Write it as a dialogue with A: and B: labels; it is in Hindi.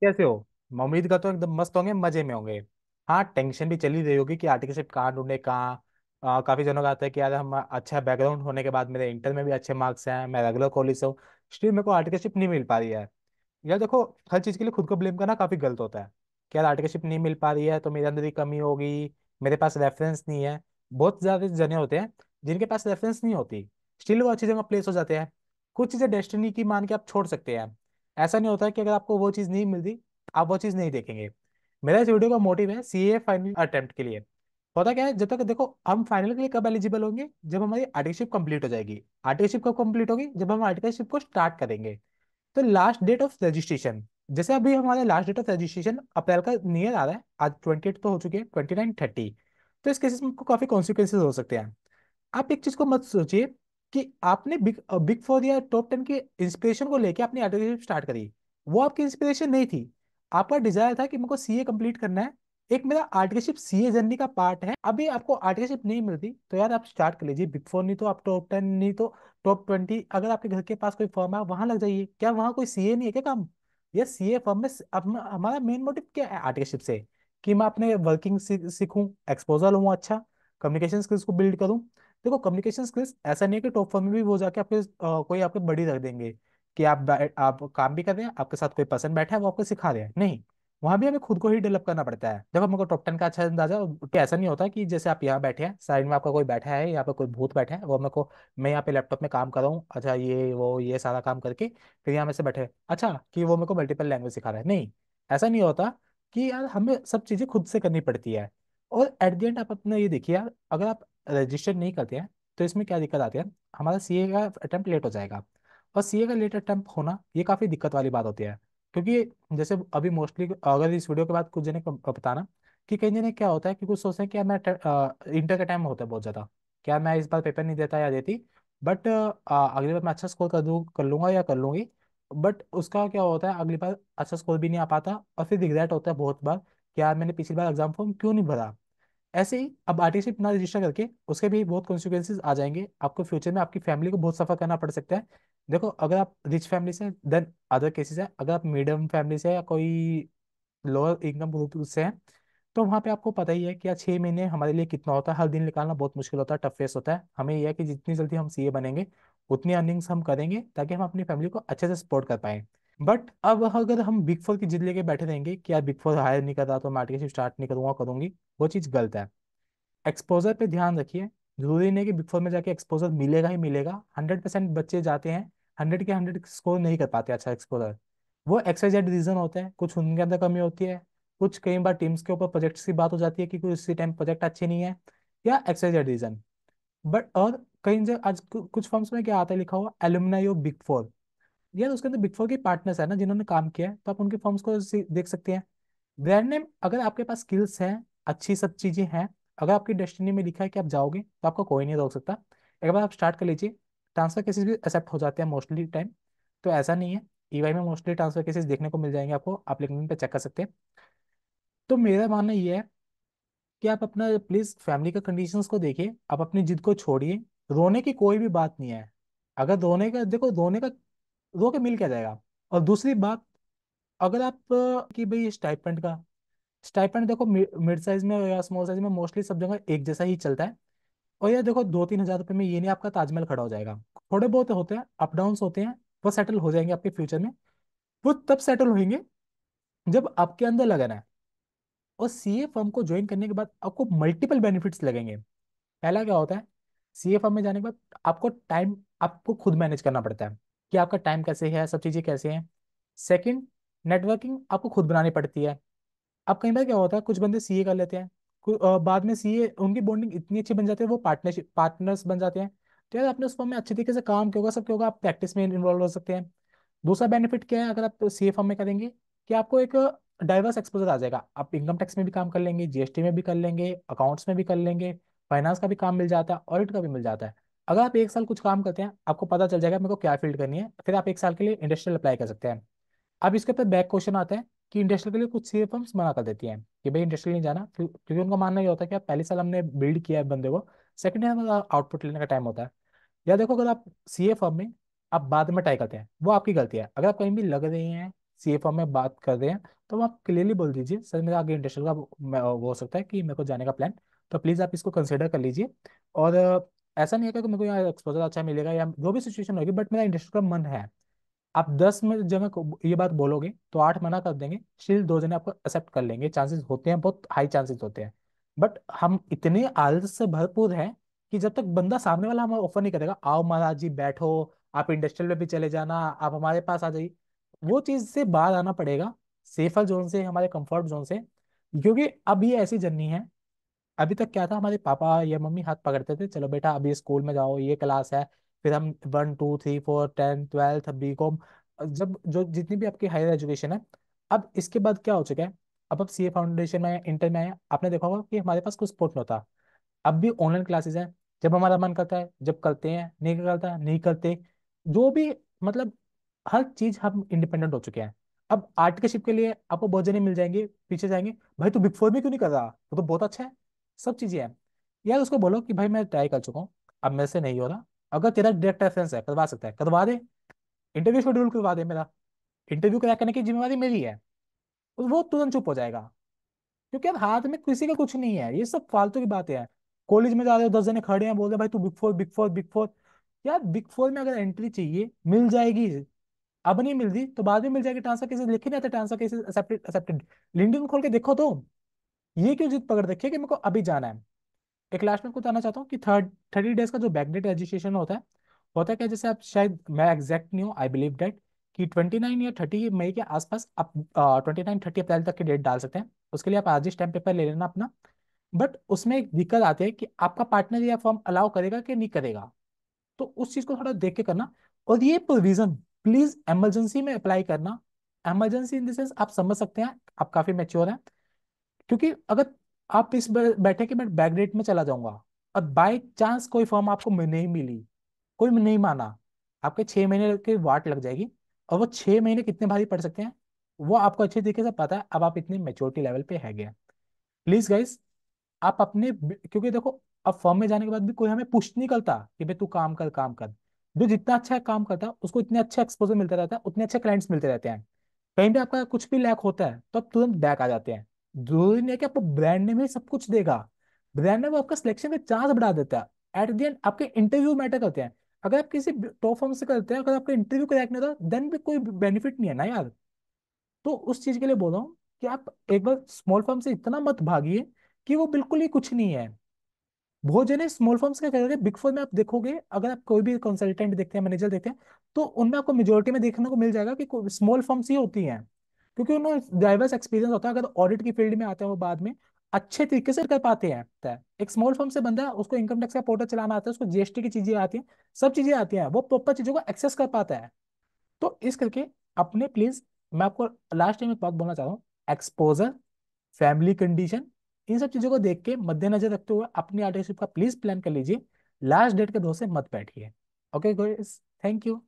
A: कैसे हो उम्मीद का तो एकदम मस्त होंगे मजे में होंगे हाँ टेंशन भी चली रही होगी कि आर्टिकलशिप कहाँ ढूंढे कहाँ काफी जनों का आता है कि यार हम अच्छा बैकग्राउंड होने के बाद मेरे इंटर में भी अच्छे मार्क्स हैं मैं रेगुलर कॉलेज से हूँ स्टिल मेरे को आर्टिकलशिप नहीं मिल पा रही है यार देखो हर चीज़ के लिए खुद को ब्लेम करना काफी गलत होता है कि यार आर्टिकलशिप नहीं मिल पा रही है तो मेरे अंदर ही कमी होगी मेरे पास रेफरेंस नहीं है बहुत ज्यादा जने होते हैं जिनके पास रेफरेंस नहीं होती स्टिल वो अच्छी जगह प्लेस हो जाते हैं कुछ चीज़ें डेस्टिनी की मान के आप छोड़ सकते हैं ऐसा नहीं होता कि अगर आपको वो चीज़ नहीं मिलती आप वो चीज़ नहीं देखेंगे मेरा इस वीडियो का मोटिव है सी फाइनल अटेम्प्ट के लिए होता क्या है जब तक देखो हम फाइनल के लिए कब एलिजिबल होंगे जब हमारी आर्टिकलशिप कंप्लीट हो जाएगी आर्टिकलशिप कब कंप्लीट होगी जब हम आर्टिकलशिप को स्टार्ट करेंगे तो लास्ट डेट ऑफ रजिस्ट्रेशन जैसे अभी हमारे last date of registration April का नियर आ रहा है आज ट्वेंटी तो हो चुके हैं ट्वेंटी नाइन तो इस केसेस में काफ़ी कॉन्सिक्वेंसेज हो सकते हैं आप एक चीज़ को मत सोचिए कि आपने बिग बिग फोर या टॉप टेन के इंस्पिरेशन को लेके अपनी आर्टिकलशिप स्टार्ट करी वो आपकी इंस्पिरेशन नहीं थी आपका डिजायर था कि मेरे को सी ए कम्प्लीट करना है एक मेरा आर्टिकलशिप सी ए जर्नी का पार्ट है अभी आपको आर्टिकलशिप नहीं मिलती तो यार आप स्टार्ट कर लीजिए बिग फोर नहीं तो आप टॉप टेन नहीं तो टॉप ट्वेंटी अगर आपके घर के पास कोई फॉर्म है वहां लग जाइए क्या वहां कोई सी ए नहीं है क्या काम ये सी ए फॉर्म में हमारा मेन मोटिव क्या है आर्टिकलशिप से कि मैं अपने वर्किंग सीखूं एक्सपोजर लूँ अच्छा कम्युनिकेशन स्किल्स को बिल्ड करूँ देखो कम्युनिकेशन स्किल्स ऐसा नहीं है कि टॉप फॉर्म में भी वो जाके आपके आ, कोई आपके बड़ी रख देंगे कि आप आप काम भी कर रहे हैं आपके साथ कोई पर्सन बैठा है वो आपको सिखा रहे हैं नहीं वहाँ भी हमें खुद को ही डेवलप करना पड़ता है जब हमको टॉप टेन का अच्छा अंदाजा ऐसा नहीं होता कि जैसे आप यहाँ बैठे हैं साइड में आपका कोई बैठा है यहाँ पे कोई भूत बैठा है वो मेरे को मैं यहाँ पे लैपटॉप में काम कर रहा हूँ अच्छा ये वो ये सारा काम करके फिर यहाँ में से बैठे अच्छा कि वो मेरे को मल्टीपल लैंग्वेज सिखा रहा है नहीं ऐसा नहीं होता कि यार हमें सब चीज़ें खुद से करनी पड़ती है और एट द एंड आप अपना ये देखिए यार अगर आप रजिस्टर नहीं करते हैं तो इसमें क्या दिक्कत आती है हमारा ए का अटैम्प्ट लेट हो जाएगा और ए का लेट अटैम्प्ट होना ये काफ़ी दिक्कत वाली बात होती है क्योंकि जैसे अभी मोस्टली अगर इस वीडियो के बाद कुछ जने को बताना कि कहीं जने क्या होता है कि कुछ सोचते हैं कि यार मैं इंटर का टाइम होता है बहुत ज़्यादा क्या मैं इस बार पेपर नहीं देता या देती बट अगली बार मैं अच्छा स्कोर कर दूँ कर लूँगा या कर लूँगी बट उसका क्या होता है अगली बार अच्छा स्कोर भी नहीं आ पाता और फिर रिग्रेट होता है बहुत बार कि यार मैंने पिछली बार एग्जाम फॉर्म क्यों नहीं भरा ऐसे ही अब टी ना रजिस्टर करके उसके भी बहुत कॉन्सिक्वेंसेज आ जाएंगे आपको फ्यूचर में आपकी फैमिली को बहुत सफ़र करना पड़ सकता है देखो अगर आप रिच फैमिली से देन अदर केसेस है अगर आप मीडियम फैमिली से या कोई लोअर इनकम ग्रुप से हैं तो वहाँ पे आपको पता ही है कि छः महीने हमारे लिए कितना होता है हर दिन निकालना बहुत मुश्किल होता है टफ फेस होता है हमें यह है कि जितनी जल्दी हम सीए बनेंगे उतनी अर्निंग्स हम करेंगे ताकि हम अपनी फैमिली को अच्छे से सपोर्ट कर पाएँ बट अब अगर हम बिग फोर की जिद लेके बैठे रहेंगे कि यार बिग फोर हायर नहीं कर रहा तो मैं आर्टिकल स्टार्ट नहीं करूंगा करूंगी वो चीज़ गलत है एक्सपोजर पे ध्यान रखिए जरूरी नहीं कि बिग फोर में जाके एक्सपोजर मिलेगा ही मिलेगा हंड्रेड परसेंट बच्चे जाते हैं हंड्रेड के हंड्रेड स्कोर नहीं कर पाते अच्छा एक्सपोजर वो एक्सरसाइज रीजन होते हैं कुछ उनके अंदर कमी होती है कुछ कई बार टीम्स के ऊपर प्रोजेक्ट्स की बात हो जाती है कि कुछ इसी टाइम प्रोजेक्ट अच्छे नहीं है या एक्सरसाइज रीजन बट और कई आज कुछ फॉर्म्स में क्या आता है लिखा हुआ एलुमनाई ऑफ बिग फोर यार तो उसके अंदर बिग फोर के पार्टनर्स है ना जिन्होंने काम किया है तो आप उनके फॉर्म्स को देख सकते हैं ब्रांड नेम अगर आपके पास स्किल्स हैं अच्छी सब चीजें हैं अगर आपकी डेस्टिनी में लिखा है कि आप जाओगे तो आपको कोई नहीं रोक सकता एक बार आप स्टार्ट कर लीजिए ट्रांसफर केसेस भी एक्सेप्ट हो जाते हैं मोस्टली टाइम तो ऐसा नहीं है ईवाई e में मोस्टली ट्रांसफर केसेस देखने को मिल जाएंगे आपको आप लिंक पे चेक कर सकते हैं तो मेरा मानना यह है कि आप अपना प्लीज़ फैमिली का कंडीशंस को देखिए आप अपनी जिद को छोड़िए रोने की कोई भी बात नहीं है अगर रोने का देखो रोने का रो के मिल क्या जाएगा और दूसरी बात अगर आप कि भाई स्टाइपेंड का स्टाइपेंड देखो मिड साइज में या स्मॉल साइज में मोस्टली सब जगह एक जैसा ही चलता है और यार देखो दो तीन हजार रुपये में ये नहीं आपका ताजमहल खड़ा हो जाएगा थोड़े बहुत होते हैं अप डाउन होते हैं वो सेटल हो जाएंगे आपके फ्यूचर में वो तब सेटल होंगे जब आपके अंदर लगन है और सी ए फर्म को ज्वाइन करने के बाद आपको मल्टीपल बेनिफिट्स लगेंगे पहला क्या होता है सी ए फर्म में जाने के बाद आपको टाइम आपको खुद मैनेज करना पड़ता है कि आपका टाइम कैसे है सब चीज़ें कैसे हैं सेकंड नेटवर्किंग आपको खुद बनानी पड़ती है अब कहीं बार क्या होता है कुछ बंदे सी कर लेते हैं बाद में सी उनकी बॉन्डिंग इतनी अच्छी बन जाती है वो पार्टनरशिप पार्टनर्स बन जाते हैं तो यार आपने उस फॉर्म में अच्छे तरीके से काम क्यों होगा सब क्या होगा आप प्रैक्टिस में इन्वॉल्व हो सकते हैं दूसरा बेनिफिट क्या है अगर आप सी फॉर्म में करेंगे कि आपको एक डाइवर्स एक्सपोजर आ जाएगा आप इनकम टैक्स में भी काम कर लेंगे जीएसटी में भी कर लेंगे अकाउंट्स में भी कर लेंगे फाइनेंस का भी काम मिल जाता है ऑडिट का भी मिल जाता है अगर आप एक साल कुछ काम करते हैं आपको पता चल जाएगा मेरे को क्या फील्ड करनी है फिर आप एक साल के लिए इंडस्ट्रियल अप्लाई कर सकते हैं अब इसके ऊपर बैक क्वेश्चन आता है कि इंडस्ट्रियल के लिए कुछ सी फर्म्स मना कर देती हैं कि भाई इंडस्ट्रियल नहीं जाना क्योंकि उनका मानना ये होता है कि आप पहले साल हमने बिल्ड किया है बंदे को सेकेंड ईयर में आउटपुट लेने का टाइम होता है या देखो अगर आप सी फर्म में आप बाद में ट्राई करते हैं वो आपकी गलती है अगर आप कहीं भी लग रहे हैं सी फर्म में बात कर रहे हैं तो आप क्लियरली बोल दीजिए सर मेरा आगे इंडस्ट्रियल का वो हो सकता है कि मेरे को जाने का प्लान तो प्लीज़ आप इसको कंसिडर कर लीजिए और ऐसा नहीं है कि मेरे को यहाँ एक्सपोजर अच्छा मिलेगा या जो भी सिचुएशन होगी बट मेरा इंडस्ट्री का मन है आप दस में जगह ये बात बोलोगे तो आठ मना कर देंगे स्टिल दो जने आपको एक्सेप्ट कर लेंगे चांसेस होते हैं बहुत हाई चांसेस होते हैं बट हम इतने आलस से भरपूर हैं कि जब तक बंदा सामने वाला हमें ऑफर नहीं करेगा आओ महाराज जी बैठो आप इंडस्ट्रियल में भी चले जाना आप हमारे पास आ जाइए वो चीज़ से बाहर आना पड़ेगा सेफर जोन से हमारे कंफर्ट जोन से क्योंकि अब ये ऐसी जर्नी है अभी तक क्या था हमारे पापा या मम्मी हाथ पकड़ते थे चलो बेटा अभी स्कूल में जाओ ये क्लास है फिर हम one two three four ten twelfth B com जब जो जितनी भी आपकी हायर एजुकेशन है अब इसके बाद क्या हो चुका है अब आप सी ए फाउंडेशन में इंटर में आए आपने देखा होगा कि हमारे पास कुछ स्पोर्ट नहीं होता अब भी ऑनलाइन क्लासेस हैं जब हमारा मन करता है जब करते हैं नहीं करता नहीं करते जो भी मतलब हर चीज हम इंडिपेंडेंट हो चुके हैं अब आर्टिकलशिप के लिए आपको बहुत जने मिल जाएंगे पीछे जाएंगे भाई तू बिग फोर में क्यों नहीं कर रहा वो तो बहुत अच्छा है सब चीजें हैं यार तो उसको बोलो कि भाई मैं ट्राई कर चुका हूँ अब मेरे से नहीं हो रहा अगर तेरा डायरेक्ट रेफरेंस है करवा सकता है करवा दे इंटरव्यू शेड्यूल करवा दे मेरा इंटरव्यू क्रैक करने की जिम्मेवारी मेरी है और वो तुरंत चुप हो जाएगा क्योंकि अब हाथ में किसी का कुछ नहीं है ये सब फालतू की बातें हैं कॉलेज में जा रहे हो दस जने खड़े हैं बोल रहे भाई तू big four big four big four यार बिग फोर में अगर एंट्री चाहिए मिल जाएगी अब नहीं मिलती तो बाद में मिल जाएगी ट्रांसफर केसेस लिखे नहीं आते transfer cases accepted accepted LinkedIn खोल के देखो तो ये क्यों जिद पकड़ रखी है कि मेरे को अभी जाना है एक लास्ट में बताना चाहता हूँ कि थर्ड थर्टी डेज का जो बैकडेट रजिस्ट्रेशन होता है होता है क्या जैसे आप शायद मैं एग्जैक्ट नहीं हूँ आई बिलीव डेट कि 29 या 30 मई के आसपास आप ट्वेंटी नाइन थर्टी अप्रैल तक की डेट डाल सकते हैं उसके लिए आप आज ही स्टैम्प पेपर ले लेना अपना बट उसमें एक दिक्कत आती है कि आपका पार्टनर या फॉर्म अलाउ करेगा कि नहीं करेगा तो उस चीज़ को थोड़ा देख के करना और ये प्रोविजन प्लीज एमरजेंसी में अप्लाई करना एमरजेंसी इन देंस आप समझ सकते हैं आप काफ़ी मेच्योर हैं क्योंकि अगर आप इस बैठे कि मैं बैक डेट में चला जाऊंगा और बाय चांस कोई फॉर्म आपको नहीं मिली कोई नहीं माना आपके छह महीने की वाट लग जाएगी और वो छह महीने कितने भारी पड़ सकते हैं वो आपको अच्छे तरीके से पता है अब आप इतने मेच्योरिटी लेवल पे है गया प्लीज गाइस आप अपने क्योंकि देखो अब फॉर्म में जाने के बाद भी कोई हमें पुष्ट नहीं करता कि भाई तू काम कर काम कर जो जितना अच्छा काम करता है उसको इतने अच्छा एक्सपोजर मिलता रहता है उतने अच्छे क्लाइंट्स मिलते रहते हैं कहीं भी आपका कुछ भी लैक होता है तो आप तुरंत बैक आ जाते हैं जरूरी नहीं है कि आपको ब्रांड नेम ही सब कुछ देगा ब्रांड नेम आपका सिलेक्शन का चांस बढ़ा देता है एट दी एंड आपके इंटरव्यू मैटर करते हैं अगर आप किसी टॉप फॉर्म से करते हैं अगर आपका इंटरव्यू क्रैक नहीं होता देन भी कोई बेनिफिट नहीं है ना यार तो उस चीज के लिए बोल रहा हूँ कि आप एक बार स्मॉल फॉर्म से इतना मत भागिए कि वो बिल्कुल ही कुछ नहीं है बहुत जने स्मॉल फॉर्म्स का करेंगे बिग फोर में आप देखोगे अगर आप कोई भी कंसल्टेंट देखते हैं मैनेजर देखते हैं तो उनमें आपको मेजोरिटी में देखने को मिल जाएगा कि स्मॉल फॉर्म्स ही होती हैं क्योंकि उन्हें डाइवर्स एक्सपीरियंस होता है अगर ऑडिट की फील्ड में आते हैं वो बाद में अच्छे तरीके से कर पाते हैं है। एक स्मॉल फर्म से बंदा उसको इनकम टैक्स का पोर्टल चलाना आता है उसको जीएसटी की चीजें आती हैं सब चीजें आती हैं वो प्रॉपर चीजों को एक्सेस कर पाता है तो इस करके अपने प्लीज मैं आपको लास्ट टाइम एक बात बोलना चाहता हूँ एक्सपोजर फैमिली कंडीशन इन सब चीजों को देख के मद्देनजर रखते हुए अपनी आर्टिकलशिप का प्लीज प्लान कर लीजिए लास्ट डेट के दो से मत बैठिए ओके थैंक यू